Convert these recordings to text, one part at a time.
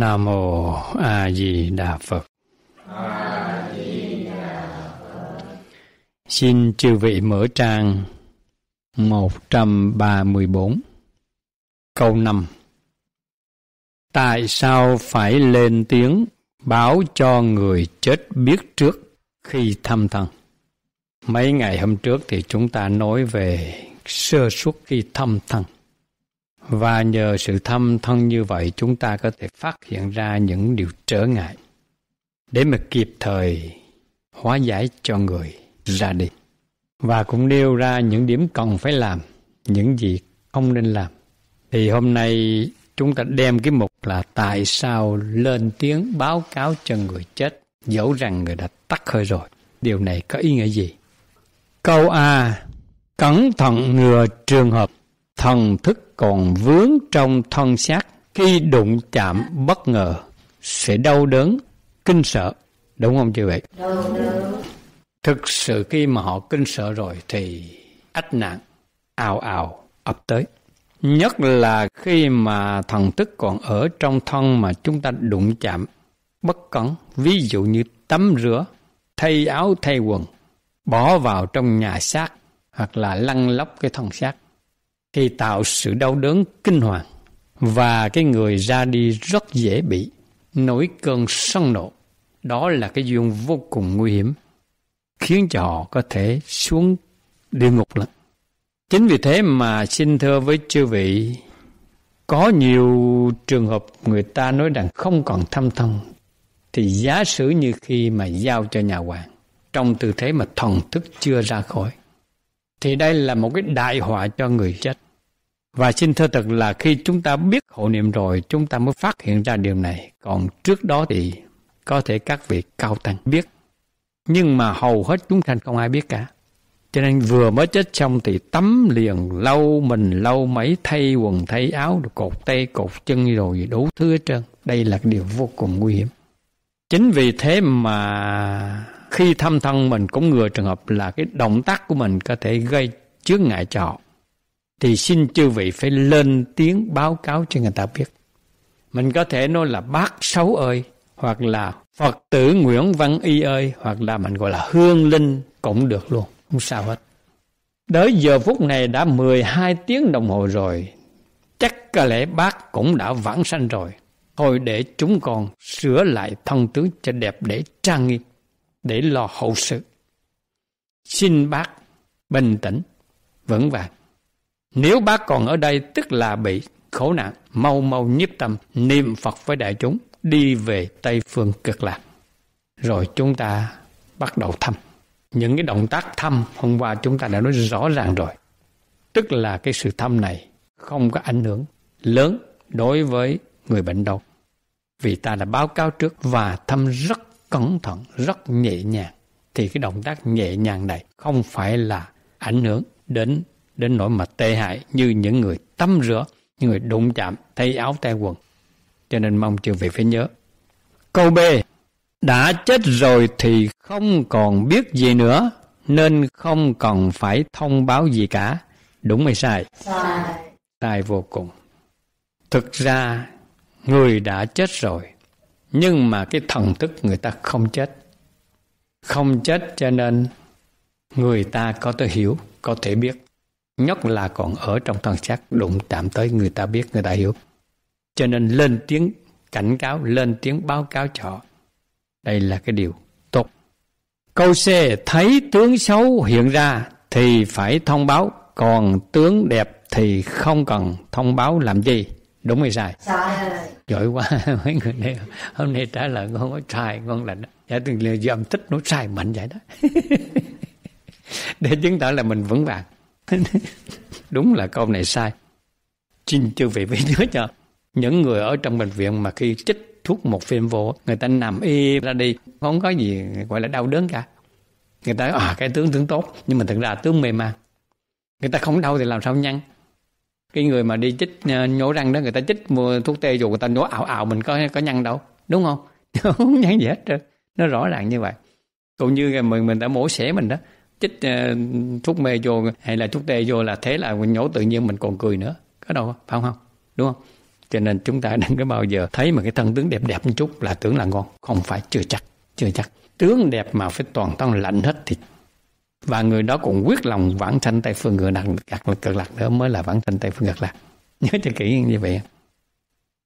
Nam mô A Di Đà Phật. Xin chư vị mở trang 134. Câu 5. Tại sao phải lên tiếng báo cho người chết biết trước khi thăm thân? Mấy ngày hôm trước thì chúng ta nói về sơ suất khi thăm thân và nhờ sự thâm thân như vậy chúng ta có thể phát hiện ra những điều trở ngại để mà kịp thời hóa giải cho người ra đi. Và cũng nêu ra những điểm cần phải làm, những gì không nên làm. Thì hôm nay chúng ta đem cái mục là tại sao lên tiếng báo cáo cho người chết dẫu rằng người đã tắt hơi rồi. Điều này có ý nghĩa gì? Câu A. Cẩn thận ngừa trường hợp thần thức còn vướng trong thân xác khi đụng chạm bất ngờ sẽ đau đớn kinh sợ đúng không chị vậy đúng, đúng. thực sự khi mà họ kinh sợ rồi thì ách nạn ào ào ập tới nhất là khi mà thần thức còn ở trong thân mà chúng ta đụng chạm bất cẩn ví dụ như tắm rửa thay áo thay quần bỏ vào trong nhà xác hoặc là lăn lóc cái thân xác thì tạo sự đau đớn kinh hoàng và cái người ra đi rất dễ bị nổi cơn sân nộ. Đó là cái duyên vô cùng nguy hiểm, khiến cho họ có thể xuống địa ngục lắm. Chính vì thế mà xin thưa với chư vị, có nhiều trường hợp người ta nói rằng không còn thâm thân, thì giả sử như khi mà giao cho nhà hoàng, trong tư thế mà thần thức chưa ra khỏi, thì đây là một cái đại họa cho người chết. Và xin thưa thật là khi chúng ta biết hộ niệm rồi, chúng ta mới phát hiện ra điều này. Còn trước đó thì có thể các vị cao tăng biết. Nhưng mà hầu hết chúng sanh không ai biết cả. Cho nên vừa mới chết xong thì tắm liền, lau mình lau mấy, thay quần, thay áo, cột tay, cột chân rồi đủ thứ hết trơn. Đây là điều vô cùng nguy hiểm. Chính vì thế mà khi thăm thân mình cũng ngừa trường hợp là cái động tác của mình có thể gây chướng ngại cho họ thì xin chư vị phải lên tiếng báo cáo cho người ta biết. Mình có thể nói là bác xấu ơi, hoặc là Phật tử Nguyễn Văn Y ơi, hoặc là mình gọi là Hương Linh cũng được luôn, không sao hết. Đới giờ phút này đã 12 tiếng đồng hồ rồi, chắc có lẽ bác cũng đã vãng sanh rồi. Thôi để chúng con sửa lại thân tướng cho đẹp để trang nghiêm, để lo hậu sự. Xin bác bình tĩnh, vững vàng. Nếu bác còn ở đây tức là bị khổ nạn, mau mau nhiếp tâm, niệm Phật với đại chúng, đi về Tây Phương cực lạc. Rồi chúng ta bắt đầu thăm. Những cái động tác thăm hôm qua chúng ta đã nói rõ ràng rồi. Tức là cái sự thăm này không có ảnh hưởng lớn đối với người bệnh đâu. Vì ta đã báo cáo trước và thăm rất cẩn thận, rất nhẹ nhàng. Thì cái động tác nhẹ nhàng này không phải là ảnh hưởng đến đến nỗi mà tệ hại như những người tắm rửa, những người đụng chạm, thay áo tay quần. Cho nên mong chư vị phải nhớ. Câu B. Đã chết rồi thì không còn biết gì nữa, nên không cần phải thông báo gì cả. Đúng hay sai? Sai. Sai vô cùng. Thực ra, người đã chết rồi, nhưng mà cái thần thức người ta không chết. Không chết cho nên người ta có thể hiểu, có thể biết nhất là còn ở trong thân xác đụng chạm tới người ta biết người ta hiểu cho nên lên tiếng cảnh cáo lên tiếng báo cáo cho đây là cái điều tốt câu c thấy tướng xấu hiện ra thì phải thông báo còn tướng đẹp thì không cần thông báo làm gì đúng hay sai sai giỏi quá mấy người này hôm nay trả lời con có sai con là dạ từng lời do âm thích nó sai mạnh vậy đó để chứng tỏ là mình vững vàng đúng là câu này sai xin chư vị vị nhớ cho những người ở trong bệnh viện mà khi chích thuốc một phim vô người ta nằm y ra đi không có gì gọi là đau đớn cả người ta à cái tướng tướng tốt nhưng mà thực ra tướng mềm man người ta không đau thì làm sao nhăn cái người mà đi chích ờ, nhổ răng đó người ta chích mua thuốc tê dù người ta nhổ ảo ảo mình có có nhăn đâu đúng không không nhăn gì hết trơn nó rõ ràng như vậy cũng như mình mình đã mổ xẻ mình đó chích ờ, thuốc mê vô hay là thuốc tê vô là thế là nhổ tự nhiên mình còn cười nữa có đâu phải không đúng không cho nên chúng ta đừng có bao giờ thấy mà cái thân tướng đẹp đẹp một chút là tưởng là ngon không phải chưa chắc chưa chắc tướng đẹp mà phải toàn thân lạnh hết thì và người đó cũng quyết lòng vãng sanh tây phương ngựa lạc lạc cực lạc nữa mới là vãng sanh tây phương cực lạc nhớ cho kỹ như vậy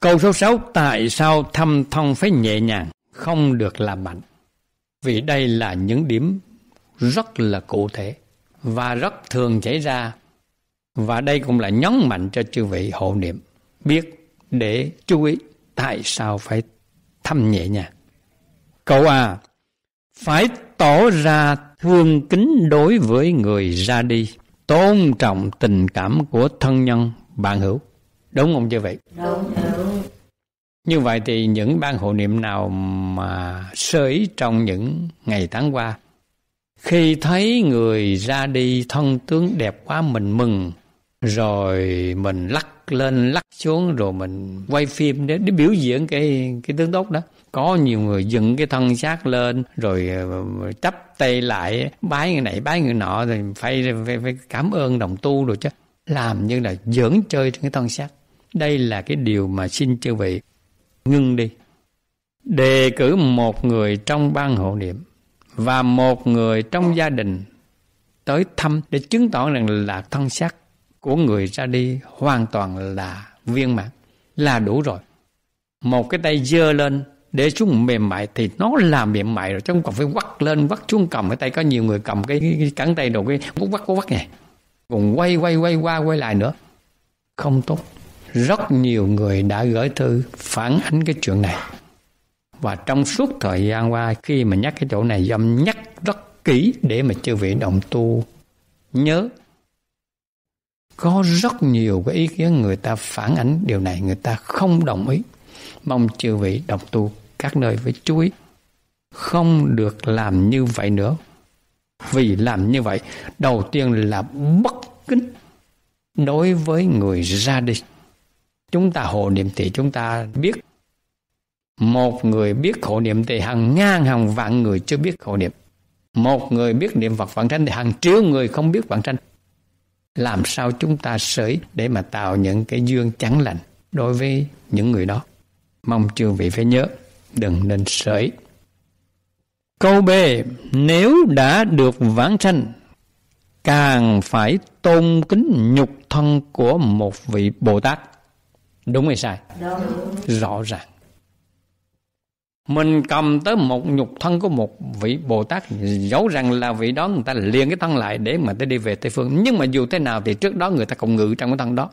câu số 6 tại sao thâm thông phải nhẹ nhàng không được làm mạnh vì đây là những điểm rất là cụ thể và rất thường xảy ra và đây cũng là nhấn mạnh cho chư vị hộ niệm biết để chú ý tại sao phải thăm nhẹ nhàng cậu à phải tỏ ra thương kính đối với người ra đi tôn trọng tình cảm của thân nhân bạn hữu đúng không chư vị đúng, như vậy thì những ban hộ niệm nào mà sơ ý trong những ngày tháng qua khi thấy người ra đi thân tướng đẹp quá mình mừng rồi mình lắc lên lắc xuống rồi mình quay phim để, để biểu diễn cái cái tướng tốt đó có nhiều người dựng cái thân xác lên rồi ờ, chấp tay lại bái người này bái người nọ rồi phải, phải, phải cảm ơn đồng tu rồi chứ làm như là giỡn chơi trên cái thân xác đây là cái điều mà xin chư vị ngưng đi đề cử một người trong ban hộ niệm và một người trong gia đình tới thăm để chứng tỏ rằng là thân xác của người ra đi hoàn toàn là viên mãn là đủ rồi một cái tay dơ lên để xuống mềm mại thì nó là mềm mại rồi chứ không cần phải quắt lên quắt xuống cầm cái tay có nhiều người cầm cái, cái cẳng tay đồ cái cũng quắt quắt này còn quay quay quay qua quay lại nữa không tốt rất nhiều người đã gửi thư phản ánh cái chuyện này và trong suốt thời gian qua khi mà nhắc cái chỗ này dâm nhắc rất kỹ để mà chư vị đồng tu nhớ có rất nhiều cái ý kiến người ta phản ánh điều này người ta không đồng ý mong chư vị đồng tu các nơi phải chú ý không được làm như vậy nữa vì làm như vậy đầu tiên là bất kính đối với người ra đi chúng ta hộ niệm thì chúng ta biết một người biết khổ niệm thì hàng ngàn hàng vạn người chưa biết khổ niệm. Một người biết niệm Phật vạn tranh thì hàng triệu người không biết vạn tranh. Làm sao chúng ta sới để mà tạo những cái dương chẳng lành đối với những người đó. Mong chư vị phải nhớ, đừng nên sới. Câu B, nếu đã được vãng sanh, càng phải tôn kính nhục thân của một vị Bồ Tát. Đúng hay sai? Đúng. Rõ ràng mình cầm tới một nhục thân của một vị Bồ Tát dấu rằng là vị đó người ta liền cái thân lại để mà tới đi về Tây Phương nhưng mà dù thế nào thì trước đó người ta cũng ngự trong cái thân đó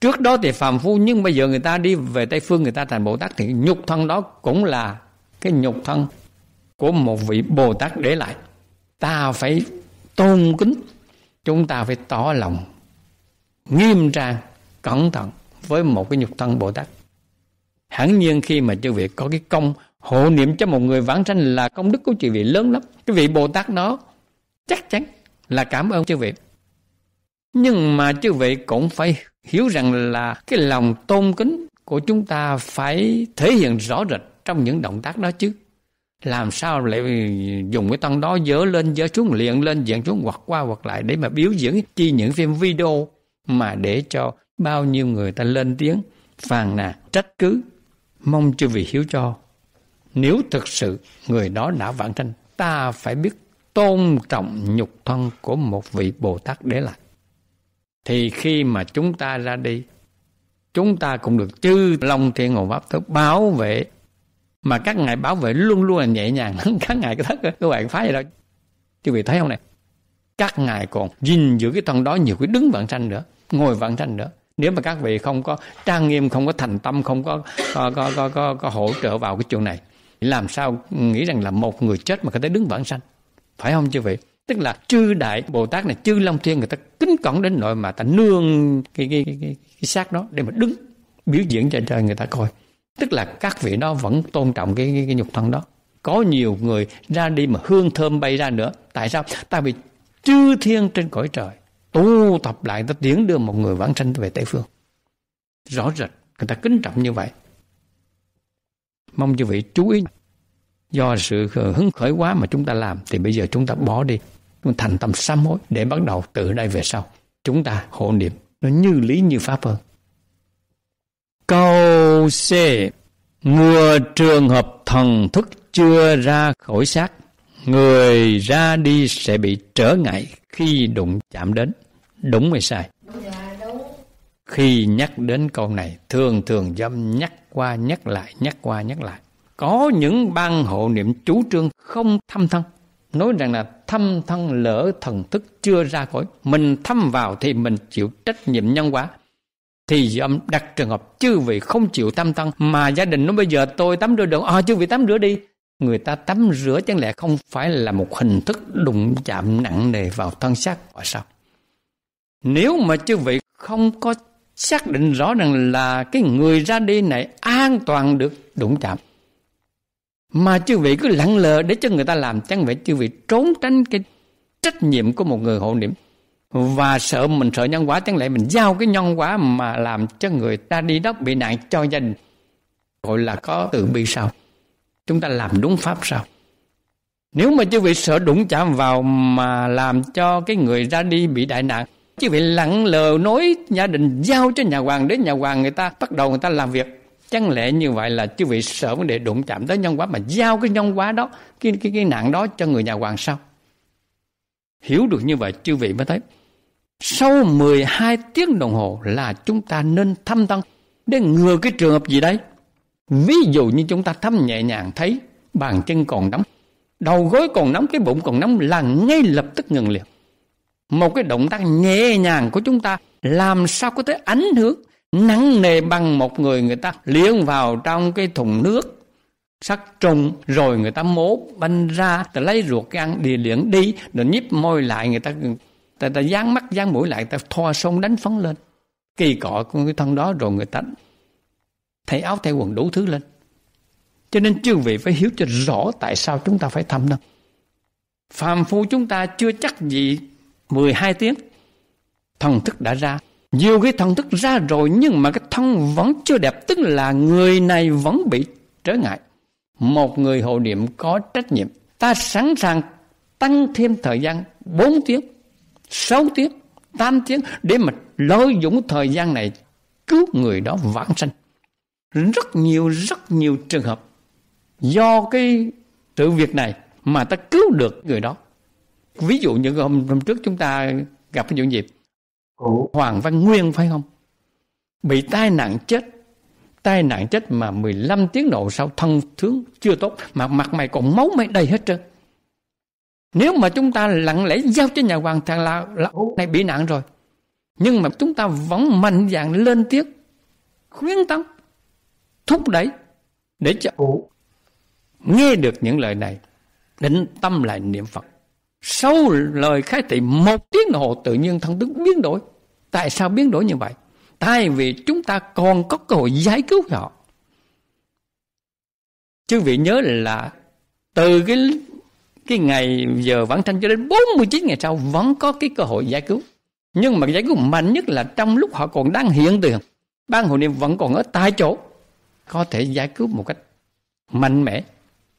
trước đó thì phàm phu nhưng bây giờ người ta đi về Tây Phương người ta thành Bồ Tát thì nhục thân đó cũng là cái nhục thân của một vị Bồ Tát để lại ta phải tôn kính chúng ta phải tỏ lòng nghiêm trang cẩn thận với một cái nhục thân Bồ Tát hẳn nhiên khi mà chư vị có cái công hộ niệm cho một người vãng sanh là công đức của chư vị lớn lắm cái vị bồ tát đó chắc chắn là cảm ơn chư vị nhưng mà chư vị cũng phải hiểu rằng là cái lòng tôn kính của chúng ta phải thể hiện rõ rệt trong những động tác đó chứ làm sao lại dùng cái tông đó dỡ lên dỡ xuống liền lên dỡ xuống hoặc qua hoặc lại để mà biểu diễn chi những phim video mà để cho bao nhiêu người ta lên tiếng phàn nàn trách cứ mong chư vị hiểu cho nếu thực sự người đó đã vãng sanh ta phải biết tôn trọng nhục thân của một vị bồ tát để lại thì khi mà chúng ta ra đi chúng ta cũng được chư long thiên hộ pháp thức bảo vệ mà các ngài bảo vệ luôn luôn là nhẹ nhàng các ngài cái thất các bạn phá vậy đó chứ vị thấy không này các ngài còn gìn giữ cái thân đó nhiều cái đứng vạn sanh nữa ngồi vạn sanh nữa nếu mà các vị không có trang nghiêm không có thành tâm không có có, có, có, có, có hỗ trợ vào cái chuyện này làm sao nghĩ rằng là một người chết mà có thể đứng vãng sanh phải không chư vị tức là chư đại bồ tát này chư long thiên người ta kính cẩn đến nỗi mà ta nương cái cái, cái, cái, cái xác đó để mà đứng biểu diễn cho trời người ta coi tức là các vị đó vẫn tôn trọng cái, cái, cái nhục thân đó có nhiều người ra đi mà hương thơm bay ra nữa tại sao tại vì chư thiên trên cõi trời tu tập lại ta tiến đưa một người vãng sanh về Tây Phương rõ rệt người ta kính trọng như vậy mong chư vị chú ý do sự hứng khởi quá mà chúng ta làm thì bây giờ chúng ta bỏ đi chúng ta thành tâm sám hối để bắt đầu từ đây về sau chúng ta hộ niệm nó như lý như pháp hơn câu c ngừa trường hợp thần thức chưa ra khỏi xác người ra đi sẽ bị trở ngại khi đụng chạm đến Đúng hay sai? Khi nhắc đến câu này, thường thường dâm nhắc qua nhắc lại, nhắc qua nhắc lại. Có những ban hộ niệm chú trương không thâm thân. Nói rằng là thâm thân lỡ thần thức chưa ra khỏi. Mình thâm vào thì mình chịu trách nhiệm nhân quả thì dâm đặt trường hợp chư vị không chịu tam thân mà gia đình nó bây giờ tôi tắm rửa được à, chư vị tắm rửa đi người ta tắm rửa chẳng lẽ không phải là một hình thức đụng chạm nặng nề vào thân xác và sao nếu mà chư vị không có xác định rõ rằng là cái người ra đi này an toàn được đụng chạm mà chư vị cứ lặng lờ để cho người ta làm chẳng vậy chư vị trốn tránh cái trách nhiệm của một người hộ niệm và sợ mình sợ nhân quả chẳng lẽ mình giao cái nhân quả mà làm cho người ta đi đó bị nạn cho gia đình gọi là có tự bi sao chúng ta làm đúng pháp sao nếu mà chư vị sợ đụng chạm vào mà làm cho cái người ra đi bị đại nạn chứ vị lặng lờ nói gia đình giao cho nhà hoàng đến nhà hoàng người ta bắt đầu người ta làm việc chẳng lẽ như vậy là chư vị sợ vấn đề đụng chạm tới nhân quả mà giao cái nhân quả đó cái cái cái nạn đó cho người nhà hoàng sao hiểu được như vậy chư vị mới thấy sau 12 tiếng đồng hồ là chúng ta nên thăm tăng để ngừa cái trường hợp gì đấy ví dụ như chúng ta thăm nhẹ nhàng thấy bàn chân còn nóng đầu gối còn nóng cái bụng còn nóng là ngay lập tức ngừng liền một cái động tác nhẹ nhàng của chúng ta làm sao có thể ảnh hưởng nắng nề bằng một người người ta liếng vào trong cái thùng nước sắc trùng rồi người ta mố banh ra ta lấy ruột cái ăn đi liễn đi rồi nhíp môi lại người ta ta, ta dán mắt dán mũi lại ta thoa sông đánh phấn lên kỳ cọ của cái thân đó rồi người ta thay áo thay quần đủ thứ lên cho nên chư vị phải hiểu cho rõ tại sao chúng ta phải thăm năm phàm phu chúng ta chưa chắc gì 12 tiếng thần thức đã ra nhiều cái thần thức ra rồi nhưng mà cái thân vẫn chưa đẹp tức là người này vẫn bị trở ngại một người hộ niệm có trách nhiệm ta sẵn sàng tăng thêm thời gian 4 tiếng 6 tiếng 8 tiếng để mà lợi dụng thời gian này cứu người đó vãng sanh rất nhiều rất nhiều trường hợp do cái sự việc này mà ta cứu được người đó ví dụ những hôm, hôm trước chúng ta gặp những dịp Hoàng Văn Nguyên phải không bị tai nạn chết tai nạn chết mà 15 tiếng đầu sau thân thướng chưa tốt mà mặt mày còn máu mày đầy hết trơn nếu mà chúng ta lặng lẽ giao cho nhà hoàng thằng là, là này bị nạn rồi nhưng mà chúng ta vẫn mạnh dạn lên tiếng khuyến tâm, thúc đẩy để cho nghe được những lời này định tâm lại niệm phật sau lời khai thị một tiếng đồng hồ tự nhiên thần tướng biến đổi tại sao biến đổi như vậy tại vì chúng ta còn có cơ hội giải cứu họ chứ vị nhớ là từ cái cái ngày giờ vãng tranh cho đến 49 ngày sau vẫn có cái cơ hội giải cứu nhưng mà giải cứu mạnh nhất là trong lúc họ còn đang hiện tiền ban hội niệm vẫn còn ở tại chỗ có thể giải cứu một cách mạnh mẽ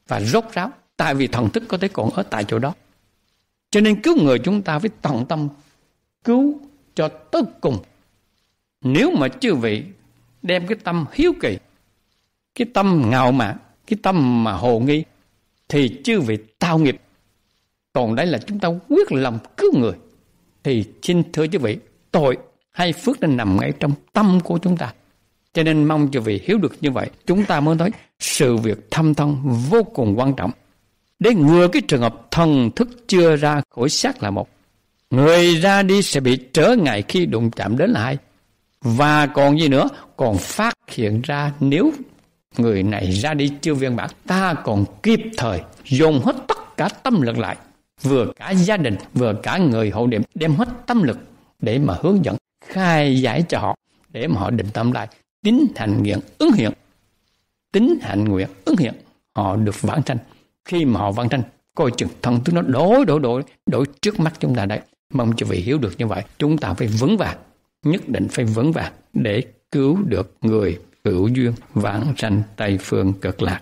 và rốt ráo tại vì thần thức có thể còn ở tại chỗ đó cho nên cứu người chúng ta phải tận tâm cứu cho tới cùng. Nếu mà chư vị đem cái tâm hiếu kỳ, cái tâm ngạo mạn, cái tâm mà hồ nghi thì chư vị tạo nghiệp. Còn đây là chúng ta quyết lòng cứu người thì xin thưa chư vị, tội hay phước nên nằm ngay trong tâm của chúng ta. Cho nên mong chư vị hiểu được như vậy, chúng ta mới nói sự việc thâm thân vô cùng quan trọng để ngừa cái trường hợp thần thức chưa ra khỏi xác là một người ra đi sẽ bị trở ngại khi đụng chạm đến lại và còn gì nữa còn phát hiện ra nếu người này ra đi chưa viên bản ta còn kịp thời dùng hết tất cả tâm lực lại vừa cả gia đình vừa cả người hậu điểm đem hết tâm lực để mà hướng dẫn khai giải cho họ để mà họ định tâm lại tính hành nguyện ứng hiện tính hành nguyện ứng hiện họ được vãng sanh khi mà họ văn tranh coi chừng thần tướng nó đổi đổi đổi đổi trước mắt chúng ta đấy mong cho vị hiểu được như vậy chúng ta phải vững vàng nhất định phải vững vàng để cứu được người hữu duyên vãng sanh tây phương cực lạc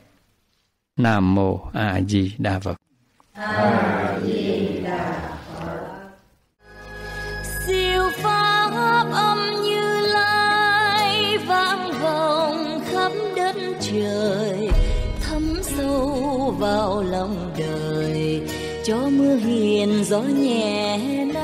nam mô a di đà phật a di bao lòng đời cho mưa hiền gió nhẹ